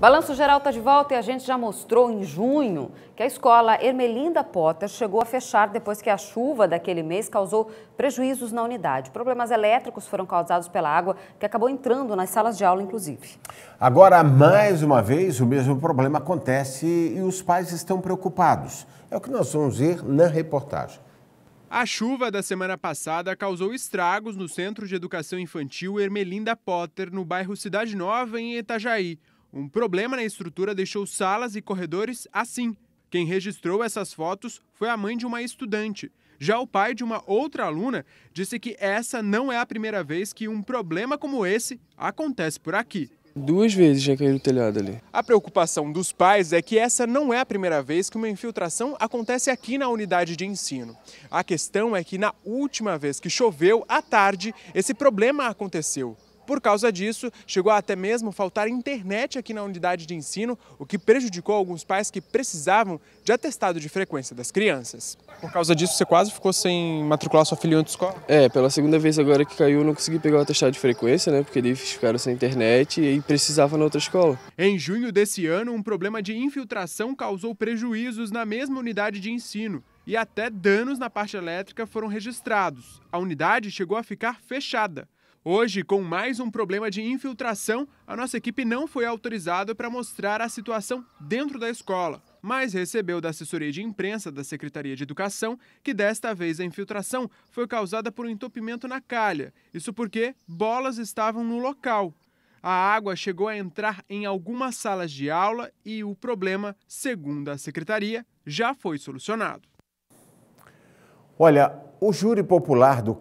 Balanço Geral está de volta e a gente já mostrou em junho que a escola Ermelinda Potter chegou a fechar depois que a chuva daquele mês causou prejuízos na unidade. Problemas elétricos foram causados pela água que acabou entrando nas salas de aula, inclusive. Agora, mais uma vez, o mesmo problema acontece e os pais estão preocupados. É o que nós vamos ver na reportagem. A chuva da semana passada causou estragos no Centro de Educação Infantil Ermelinda Potter, no bairro Cidade Nova, em Itajaí. Um problema na estrutura deixou salas e corredores assim. Quem registrou essas fotos foi a mãe de uma estudante. Já o pai de uma outra aluna disse que essa não é a primeira vez que um problema como esse acontece por aqui. Duas vezes já caiu no telhado ali. A preocupação dos pais é que essa não é a primeira vez que uma infiltração acontece aqui na unidade de ensino. A questão é que na última vez que choveu, à tarde, esse problema aconteceu. Por causa disso, chegou até mesmo faltar internet aqui na unidade de ensino, o que prejudicou alguns pais que precisavam de atestado de frequência das crianças. Por causa disso, você quase ficou sem matricular sua filha em outra escola? É, pela segunda vez agora que caiu, eu não consegui pegar o atestado de frequência, né? Porque eles ficaram sem internet e precisava na outra escola. Em junho desse ano, um problema de infiltração causou prejuízos na mesma unidade de ensino e até danos na parte elétrica foram registrados. A unidade chegou a ficar fechada. Hoje, com mais um problema de infiltração, a nossa equipe não foi autorizada para mostrar a situação dentro da escola, mas recebeu da assessoria de imprensa da Secretaria de Educação que desta vez a infiltração foi causada por um entupimento na calha. Isso porque bolas estavam no local. A água chegou a entrar em algumas salas de aula e o problema, segundo a secretaria, já foi solucionado. Olha, o júri popular do